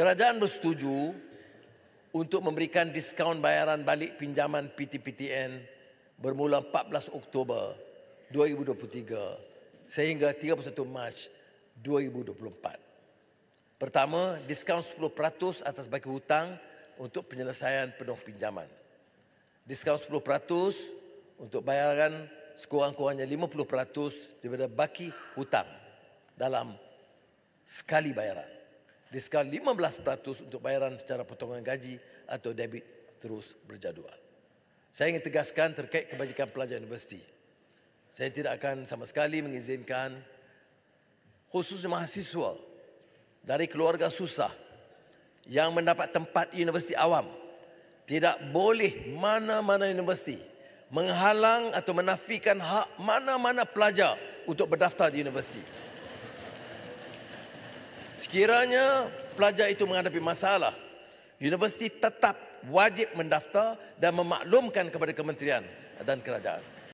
Kerajaan bersetuju untuk memberikan diskaun bayaran balik pinjaman PTPTN bermula 14 Oktober 2023 sehingga 31 Mac 2024. Pertama, diskaun 10% atas baki hutang untuk penyelesaian penuh pinjaman. Diskaun 10% untuk bayaran sekurang-kurangnya 50% daripada baki hutang dalam sekali bayaran diskaun 15% untuk bayaran secara potongan gaji atau debit terus berjadual. Saya ingin tegaskan terkait kebajikan pelajar universiti. Saya tidak akan sama sekali mengizinkan khusus mahasiswa dari keluarga susah yang mendapat tempat universiti awam tidak boleh mana-mana universiti menghalang atau menafikan hak mana-mana pelajar untuk berdaftar di universiti. Sekiranya pelajar itu menghadapi masalah, universiti tetap wajib mendaftar dan memaklumkan kepada kementerian dan kerajaan.